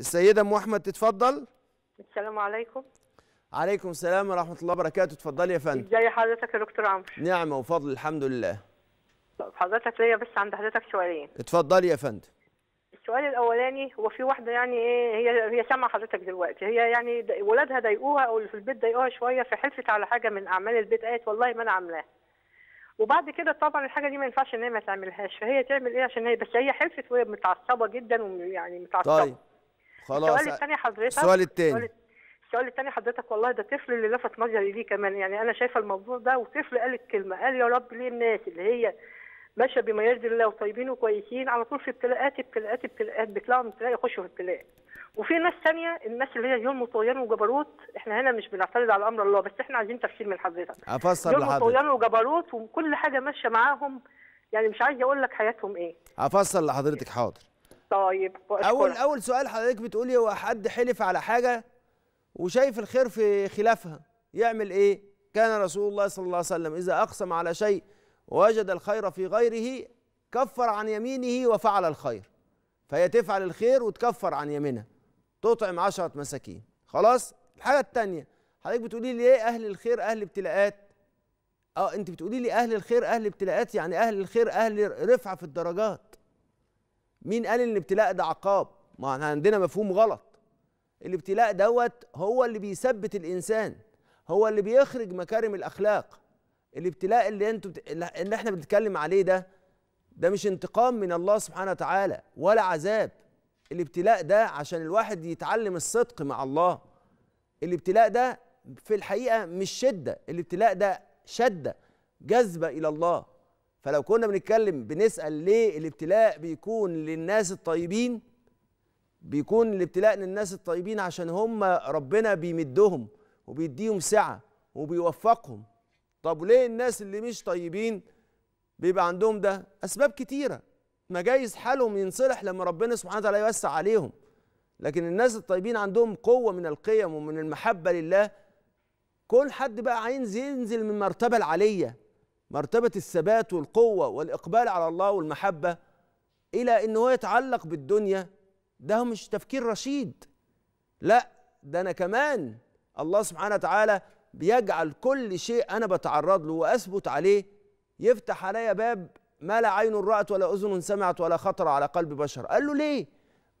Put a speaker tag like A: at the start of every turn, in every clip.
A: السيده ام احمد تتفضل
B: السلام عليكم
A: عليكم السلام ورحمه الله وبركاته اتفضلي يا فندم
B: ازي حضرتك يا دكتور عمرو
A: نعمه وفضل الحمد لله
B: حضرتك ليا بس عند حضرتك سؤالين
A: اتفضلي يا فندم
B: السؤال الاولاني هو في واحده يعني ايه هي هي سامعه حضرتك دلوقتي هي يعني ولادها ضايقوها او اللي في البيت ضايقوها شويه فحلفت على حاجه من اعمال البيت قالت والله ما انا عاملاها وبعد كده طبعا الحاجه دي ما ينفعش ان هي ما تعملهاش فهي تعمل ايه عشان هي بس هي حلفت وهي متعصبه جدا ويعني متعصبه طيب
A: خلاص السؤال الثاني حضرتك السؤال الثاني
B: السؤال الثاني حضرتك والله ده طفل اللي لفت نظري ليه كمان يعني انا شايفه الموضوع ده وطفل قال الكلمه قال يا رب ليه الناس اللي هي ماشيه بما يرضي الله وطيبين وكويسين على طول في ابتلاءات ابتلاءات ابتلاءات بيطلعوا من ابتلاء يخشوا في ابتلاء وفي ناس ثانيه الناس اللي هي يوم طغيان وجبروت احنا هنا مش بنعترض على امر الله بس احنا عايزين تفسير من حضرتك افسر لحضرتك يوم وطغيان وجبروت وكل حاجه ماشيه معاهم يعني مش عايز اقول لك حياتهم ايه
A: افسر لحضرتك يعني حاضر
B: طيب اول اول
A: سؤال حضرتك بتقولي إيه، هو حد حلف على حاجه وشايف الخير في خلافها يعمل ايه كان رسول الله صلى الله عليه وسلم اذا اقسم على شيء ووجد الخير في غيره كفر عن يمينه وفعل الخير فهي تفعل الخير وتكفر عن يمينها تطعم عشرة مساكين خلاص الحاجة التانية حضرتك بتقولي لي ايه اهل الخير اهل ابتلاءات اه انت بتقولي لي اهل الخير اهل ابتلاءات يعني اهل الخير اهل رفعة في الدرجات مين قال ان الابتلاء ده عقاب ما احنا عندنا مفهوم غلط الابتلاء دوت هو اللي بيثبت الانسان هو اللي بيخرج مكارم الاخلاق الابتلاء اللي انتوا بت... اللي احنا بنتكلم عليه ده ده مش انتقام من الله سبحانه وتعالى ولا عذاب الابتلاء ده عشان الواحد يتعلم الصدق مع الله الابتلاء ده في الحقيقه مش شده الابتلاء ده شده جذبه الى الله فلو كنا بنتكلم بنسال ليه الابتلاء بيكون للناس الطيبين بيكون الابتلاء للناس الطيبين عشان هم ربنا بيمدهم وبيديهم سعه وبيوفقهم طب ليه الناس اللي مش طيبين بيبقى عندهم ده اسباب كتيره ما جايز حالهم ينصلح لما ربنا سبحانه وتعالى يوسع عليهم لكن الناس الطيبين عندهم قوه من القيم ومن المحبه لله كل حد بقى عايز ينزل من المرتبه العاليه مرتبة الثبات والقوة والإقبال على الله والمحبة إلى إن هو يتعلق بالدنيا ده مش تفكير رشيد لا ده أنا كمان الله سبحانه وتعالى بيجعل كل شيء أنا بتعرض له وأثبت عليه يفتح عليا باب ما لا عين رأت ولا أذن سمعت ولا خطر على قلب بشر قال له ليه؟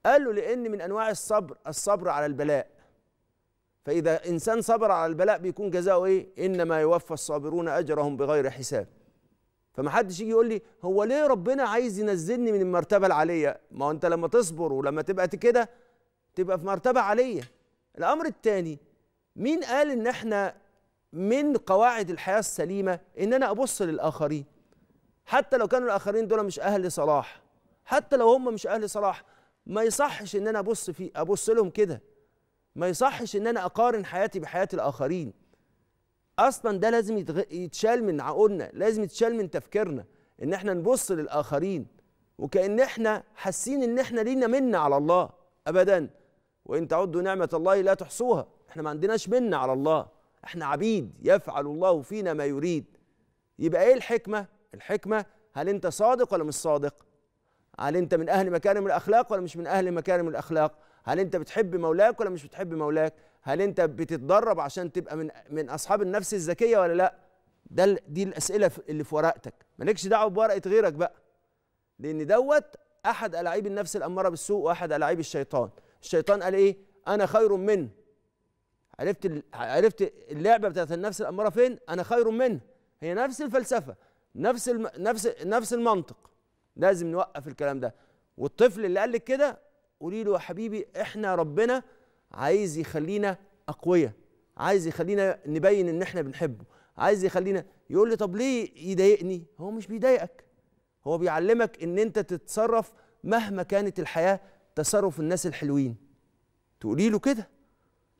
A: قال له لأن من أنواع الصبر الصبر على البلاء فإذا إنسان صبر على البلاء بيكون جزاؤه إيه؟ إنما يوفى الصابرون أجرهم بغير حساب فمحدش يجي يقول لي هو ليه ربنا عايز ينزلني من المرتبة العالية ما هو أنت لما تصبر ولما تبقى كده تبقى في مرتبة عالية الأمر الثاني مين قال إن إحنا من قواعد الحياة السليمة إن أنا أبص للآخرين حتى لو كانوا الآخرين دول مش أهل صلاح حتى لو هم مش أهل صلاح ما يصحش إن أنا أبص في أبص لهم كده ما يصحش ان انا اقارن حياتي بحياه الاخرين اصلا ده لازم يتشال من عقولنا لازم يتشال من تفكيرنا ان احنا نبص للاخرين وكان احنا حاسين ان احنا لينا منة على الله ابدا وان تعدوا نعمه الله لا تحصوها احنا ما عندناش منة على الله احنا عبيد يفعل الله فينا ما يريد يبقى ايه الحكمه الحكمه هل انت صادق ولا مش صادق هل انت من اهل مكارم الاخلاق ولا مش من اهل مكارم الاخلاق هل انت بتحب مولاك ولا مش بتحب مولاك هل انت بتتدرب عشان تبقى من من اصحاب النفس الذكيه ولا لا ده دي الاسئله اللي في ورقتك مالكش دعوه بورقه غيرك بقى لان دوت احد الاعيب النفس الاماره بالسوء واحد الاعيب الشيطان الشيطان قال ايه انا خير منه عرفت عرفت اللعبه بتاعت النفس الاماره فين انا خير منه هي نفس الفلسفه نفس الم... نفس نفس المنطق لازم نوقف الكلام ده والطفل اللي قال لك كده قولي له يا حبيبي احنا ربنا عايز يخلينا اقوياء عايز يخلينا نبين ان احنا بنحبه عايز يخلينا يقول لي طب ليه يضايقني هو مش بيضايقك هو بيعلمك ان انت تتصرف مهما كانت الحياه تصرف الناس الحلوين تقولي له كده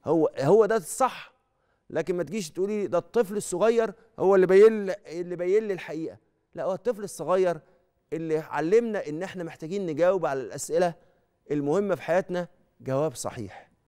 A: هو هو ده الصح لكن ما تجيش تقولي ده الطفل الصغير هو اللي باين اللي باين لي الحقيقه لا هو الطفل الصغير اللي علمنا ان احنا محتاجين نجاوب على الاسئله المهمة في حياتنا جواب صحيح